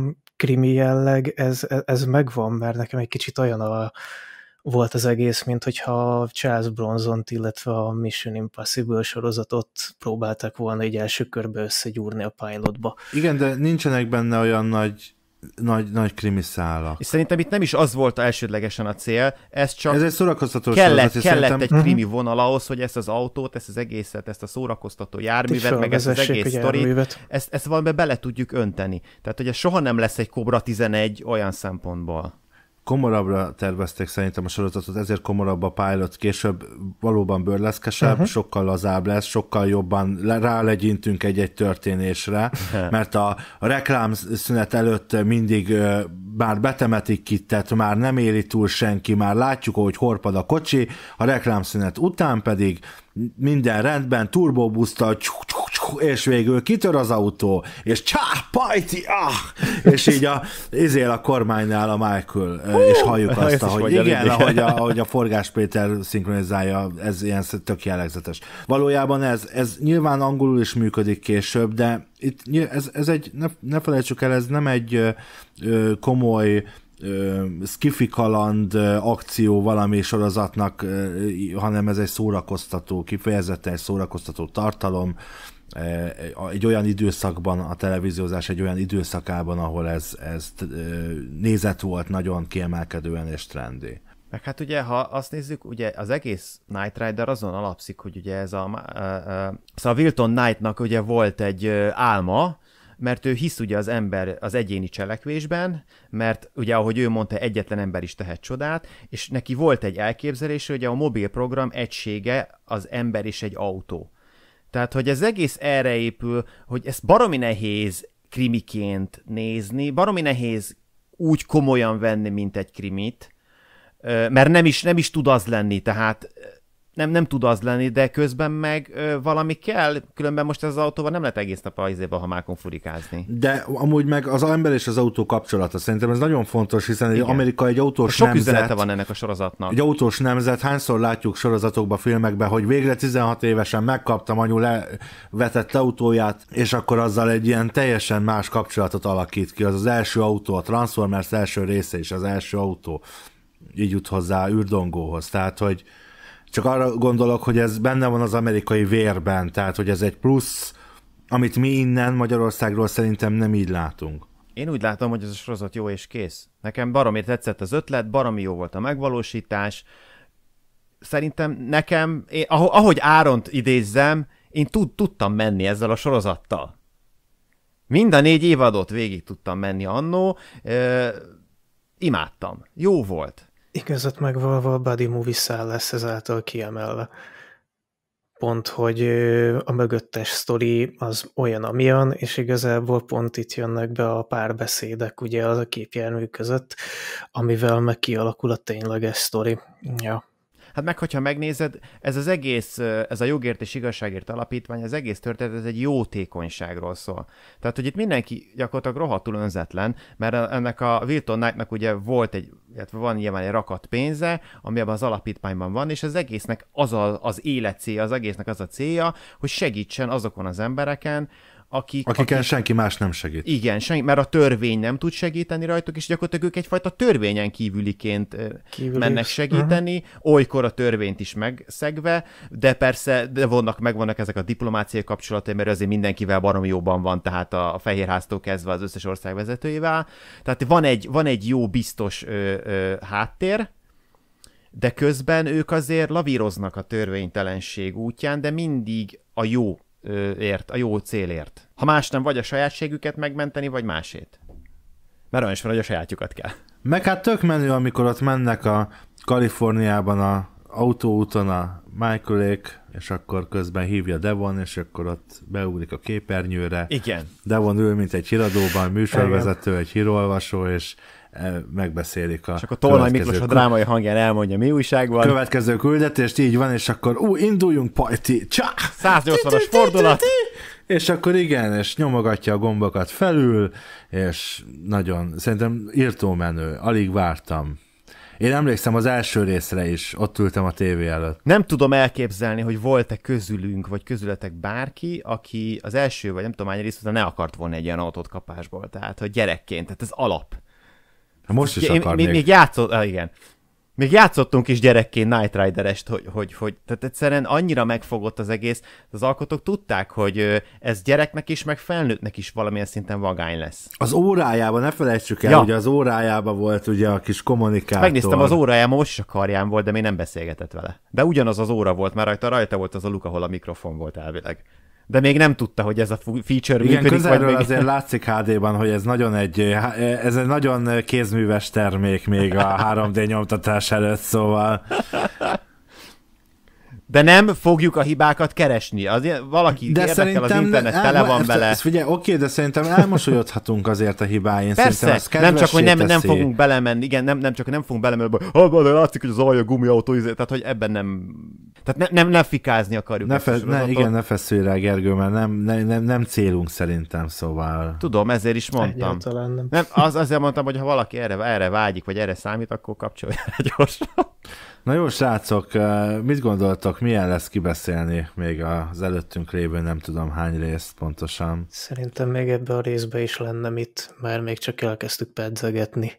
krimi jelleg, ez, ez megvan, mert nekem egy kicsit olyan a, volt az egész, mint hogyha Charles Bronzont, illetve a Mission Impossible sorozatot próbáltak volna egy első körbe összegyúrni a pilotba. Igen, de nincsenek benne olyan nagy nagy, nagy krimi szálak. És szerintem itt nem is az volt elsődlegesen a cél, ez csak... Ez egy szórakoztató Kellett, sorozat, kellett szerintem... egy mhm. krimi vonal ahhoz, hogy ezt az autót, ezt az egészet, ezt a szórakoztató járművet, meg ezt az egész sztorit, ezt, ezt valamiben bele tudjuk önteni. Tehát, ugye soha nem lesz egy Cobra 11 olyan szempontból komorabbra tervezték szerintem a sorozatot, ezért komorabb a pilot, később valóban bőrleszkesebb, uh-huh. sokkal lazább lesz, sokkal jobban rálegyintünk egy-egy történésre, mhm. mert a, a reklám szünet előtt mindig már betemetik kittet, már nem éli túl senki, már látjuk, hogy horpad a kocsi, a reklámszünet után pedig minden rendben, turbóbuszta, és végül kitör az autó, és csá, pajti, ah! És így a, izél a kormánynál a Michael, uh, és halljuk azt, ahogy igen, ahogy a, ahogy a Forgás Péter szinkronizálja, ez ilyen tök jellegzetes. Valójában ez, ez nyilván angolul is működik később, de itt ez, ez egy, ne, ne felejtsük el, ez nem egy ö, komoly skifi kaland akció valami sorozatnak, hanem ez egy szórakoztató, kifejezetten egy szórakoztató tartalom, Eh, egy olyan időszakban, a televíziózás egy olyan időszakában, ahol ez, ez eh, nézet volt nagyon kiemelkedően és trendi. Meg hát ugye, ha azt nézzük, ugye az egész Night Rider azon alapszik, hogy ugye ez a... Eh, szóval Wilton Knightnak ugye volt egy álma, mert ő hisz ugye az ember az egyéni cselekvésben, mert ugye ahogy ő mondta, egyetlen ember is tehet csodát, és neki volt egy elképzelése, hogy a mobil program egysége az ember és egy autó. Tehát, hogy ez egész erre épül, hogy ez baromi nehéz krimiként nézni, baromi nehéz úgy komolyan venni, mint egy krimit, mert nem is, nem is tud az lenni, tehát nem, nem tud az lenni, de közben meg ö, valami kell, különben most ez az autóval nem lehet egész nap a izébe mákon furikázni. De amúgy meg az ember és az autó kapcsolata, szerintem ez nagyon fontos, hiszen egy Amerika egy autós Sok nemzet. üzenete van ennek a sorozatnak. Egy autós nemzet, hányszor látjuk sorozatokban, filmekben, hogy végre 16 évesen megkaptam anyu levetett autóját, és akkor azzal egy ilyen teljesen más kapcsolatot alakít ki. Az az első autó, a Transformers első része is az első autó így jut hozzá űrdongóhoz. Tehát, hogy, csak arra gondolok, hogy ez benne van az amerikai vérben, tehát hogy ez egy plusz, amit mi innen Magyarországról szerintem nem így látunk. Én úgy látom, hogy ez a sorozat jó és kész. Nekem baromi tetszett az ötlet, baromi jó volt a megvalósítás. Szerintem nekem, én, ahogy Áront idézzem, én tud, tudtam menni ezzel a sorozattal. Mind a négy évadot végig tudtam menni annó, ö, imádtam. Jó volt igazat megvalva a buddy movie szál lesz ezáltal kiemelve. Pont, hogy a mögöttes sztori az olyan, amilyen, és igazából pont itt jönnek be a párbeszédek ugye az a képjármű között, amivel meg kialakul a tényleges sztori. Ja. Hát meg, hogyha megnézed, ez az egész, ez a jogért és igazságért alapítvány, az egész történet, ez egy jótékonyságról szól. Tehát, hogy itt mindenki gyakorlatilag rohadtul önzetlen, mert ennek a Wilton Knightnak ugye volt egy, illetve hát van nyilván egy rakat pénze, ami abban az alapítványban van, és az egésznek az a, az élet célja, az egésznek az a célja, hogy segítsen azokon az embereken, akik... Akiken akik, senki más nem segít. Igen, senki, mert a törvény nem tud segíteni rajtuk, és gyakorlatilag ők egyfajta törvényen kívüliként Kívülis. mennek segíteni, uh-huh. olykor a törvényt is megszegve, de persze de vannak, megvannak ezek a diplomáciai kapcsolatai, mert azért mindenkivel barom jóban van, tehát a, a Fehérháztól kezdve az összes ország vezetőjével. Tehát van egy, van egy jó, biztos ö, ö, háttér, de közben ők azért lavíroznak a törvénytelenség útján, de mindig a jó ért, a jó célért. Ha más nem, vagy a sajátségüket megmenteni, vagy másét. Mert olyan is van, hogy a sajátjukat kell. Meg hát tök menő, amikor ott mennek a Kaliforniában a autóúton a Michaelék, és akkor közben hívja Devon, és akkor ott beugrik a képernyőre. Igen. Devon ül, mint egy híradóban, műsorvezető, Igen. egy hírolvasó, és e, megbeszélik a... És akkor Tolnai Miklós a drámai hangján elmondja, mi újság van. Következő küldetést így van, és akkor ú, induljunk, pajti! Csá! 180-as fordulat! És akkor igen, és nyomogatja a gombokat felül, és nagyon, szerintem írtó menő, alig vártam. Én emlékszem az első részre is, ott ültem a tévé előtt. Nem tudom elképzelni, hogy volt-e közülünk, vagy közületek bárki, aki az első, vagy nem tudom hány rész ne akart volna egy ilyen autót kapásból. Tehát, hogy gyerekként, tehát ez alap. Most is én, akarnék. Még, még játszott, ah, igen. Még játszottunk is gyerekként Night Rider-est, hogy, hogy, hogy, tehát egyszerűen annyira megfogott az egész, az alkotók tudták, hogy ez gyereknek is, meg felnőttnek is valamilyen szinten vagány lesz. Az órájában, ne felejtsük el, ja. hogy az órájában volt ugye a kis kommunikátor. Megnéztem az órájában, most is a karján volt, de még nem beszélgetett vele. De ugyanaz az óra volt, mert rajta rajta volt az a luk, ahol a mikrofon volt elvileg de még nem tudta, hogy ez a feature Igen, működik. Igen, még... azért látszik HD-ban, hogy ez nagyon egy, eh, eh, ez egy nagyon eh, kézműves termék még a 3D nyomtatás előtt, szóval de nem fogjuk a hibákat keresni. Az, valaki de érdekel, az internet tele van vele. Ezt figyelj, oké, de szerintem elmosolyodhatunk azért a hibáin. Persze, nem csak, hogy nem, nem fogunk belemenni, igen, nem, nem csak, hogy nem fogunk belemenni, hogy látszik, hogy az alja gumiautó, izé- tehát hogy ebben nem... Tehát ne, nem, nem fikázni akarjuk. Ne, fe, ne, igen, ne feszülj rá, Gergő, mert nem, nem, nem, nem célunk szerintem, szóval. Tudom, ezért is mondtam. nem. nem az, azért mondtam, hogy ha valaki erre, erre vágyik, vagy erre számít, akkor kapcsolja gyorsan. Na jó, srácok, eh, mit gondoltok, milyen lesz kibeszélni még az előttünk lévő nem tudom hány részt pontosan? Szerintem még ebbe a részbe is lenne mit, már még csak elkezdtük pedzegetni,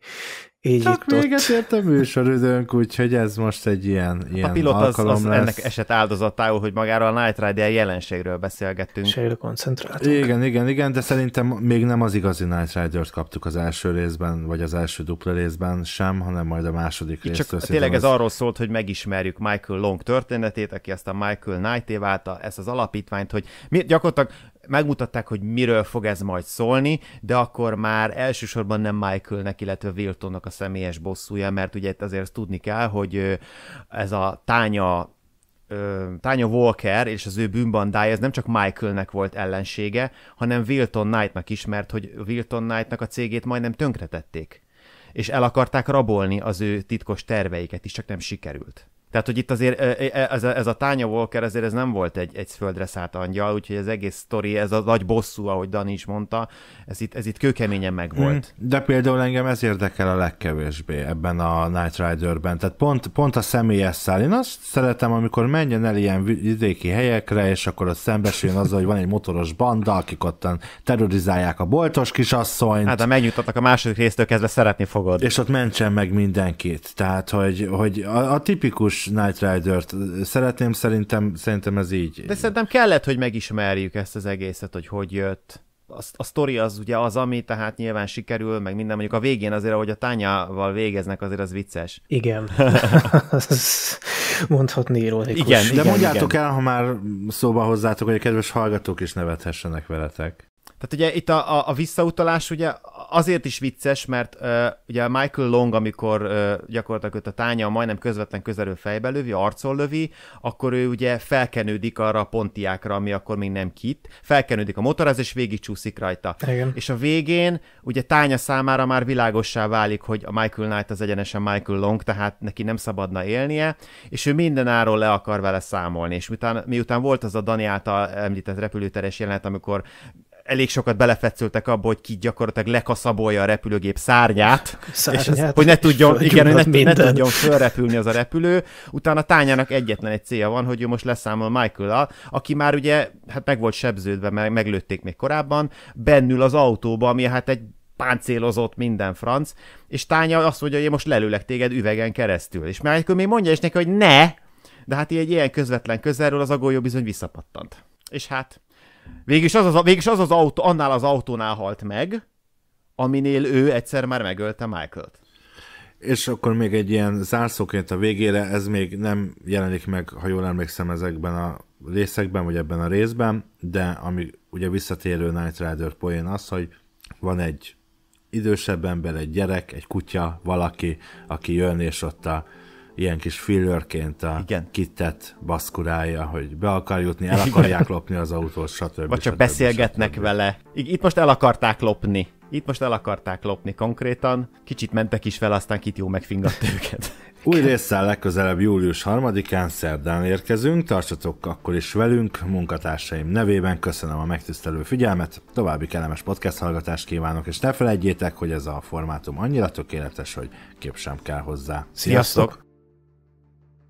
így Csak itt véget ért a műsoridőnk, úgyhogy ez most egy ilyen, ilyen a pilot az, az lesz. ennek eset áldozatául, hogy magáról a Night Rider jelenségről beszélgettünk. Sejlő koncentráltunk. Igen, igen, igen, de szerintem még nem az igazi Night Rider-t kaptuk az első részben, vagy az első dupla részben sem, hanem majd a második részt. résztől. Csak tényleg ez az... arról szólt, hogy megismerjük Michael Long történetét, aki aztán Michael Knight-é válta ezt az alapítványt, hogy mi, gyakorlatilag megmutatták, hogy miről fog ez majd szólni, de akkor már elsősorban nem Michaelnek, illetve Wiltonnak a személyes bosszúja, mert ugye itt azért tudni kell, hogy ez a tánya Tánya Walker és az ő bűnbandája, ez nem csak Michaelnek volt ellensége, hanem Wilton Knightnak is, mert hogy Wilton Knightnak a cégét majdnem tönkretették, és el akarták rabolni az ő titkos terveiket is, csak nem sikerült. Tehát, hogy itt azért ez a, ez a Tánya Walker azért ez nem volt egy, egy földre szállt angyal, úgyhogy az egész sztori, ez a nagy bosszú, ahogy Dani is mondta, ez itt, ez itt kőkeményen megvolt. Hmm. De például engem ez érdekel a legkevésbé ebben a Night Riderben. Tehát pont, pont a személyes száll. Én azt szeretem, amikor menjen el ilyen vidéki helyekre, és akkor ott szembesüljön azzal, hogy van egy motoros banda, akik ottan terrorizálják a boltos kisasszonyt. Hát, ha megnyugtatnak a második résztől kezdve, szeretni fogod. És ott mentsen meg mindenkit. Tehát, hogy, hogy a, a tipikus Knight Rider-t szeretném, szerintem, szerintem ez így. De szerintem kellett, hogy megismerjük ezt az egészet, hogy hogy jött. A, a sztori az ugye az, ami tehát nyilván sikerül, meg minden, mondjuk a végén azért, ahogy a tányával végeznek, azért az vicces. Igen. Mondhatni ironikus. Igen, De igen, mondjátok igen. el, ha már szóba hozzátok, hogy a kedves hallgatók is nevethessenek veletek. Tehát ugye itt a, a, a visszautalás ugye azért is vicces, mert uh, ugye Michael Long, amikor uh, gyakorlatilag őt a tánya majdnem közvetlen közelről fejbe lövi, arcon lövi, akkor ő ugye felkenődik arra a pontiákra, ami akkor még nem kit, felkenődik a motorhoz, és végig csúszik rajta. Igen. És a végén ugye tánya számára már világossá válik, hogy a Michael Knight az egyenesen Michael Long, tehát neki nem szabadna élnie, és ő mindenáról le akar vele számolni. És miután, miután volt az a Dani által említett repülőteres jelenet, amikor elég sokat belefetszültek abba, hogy ki gyakorlatilag lekaszabolja a repülőgép szárnyát, szárnyát és ez, hogy ne tudjon, igen, hogy ne, ne tudjon fölrepülni az a repülő. Utána tányának egyetlen egy célja van, hogy ő most leszámol michael aki már ugye hát meg volt sebződve, meg, meglőtték még korábban, bennül az autóba, ami hát egy páncélozott minden franc, és tánya azt mondja, hogy én most lelőlek téged üvegen keresztül. És már még mondja is neki, hogy ne, de hát egy ilyen közvetlen közelről az agolyó bizony visszapattant. És hát Végis az az, végis az, az autó, annál az autónál halt meg, aminél ő egyszer már megölte Michael-t. És akkor még egy ilyen zárszóként a végére, ez még nem jelenik meg, ha jól emlékszem, ezekben a részekben, vagy ebben a részben, de ami ugye visszatérő Night Rider poén az, hogy van egy idősebb ember, egy gyerek, egy kutya, valaki, aki jön és ott a ilyen kis fillerként a Igen. kitett baszkurája, hogy be akar jutni, el akarják Igen. lopni az autót, stb. Vagy csak stb. beszélgetnek stb. vele. Itt most el akarták lopni. Itt most el akarták lopni konkrétan. Kicsit mentek is fel, aztán jó megfingadt őket. Új résszel legközelebb július 3-án szerdán érkezünk, tartsatok akkor is velünk, munkatársaim nevében köszönöm a megtisztelő figyelmet, további kellemes podcast hallgatást kívánok, és ne felejtjétek, hogy ez a formátum annyira tökéletes, hogy kép sem kell hozzá. Sziasztok! Sziasztok!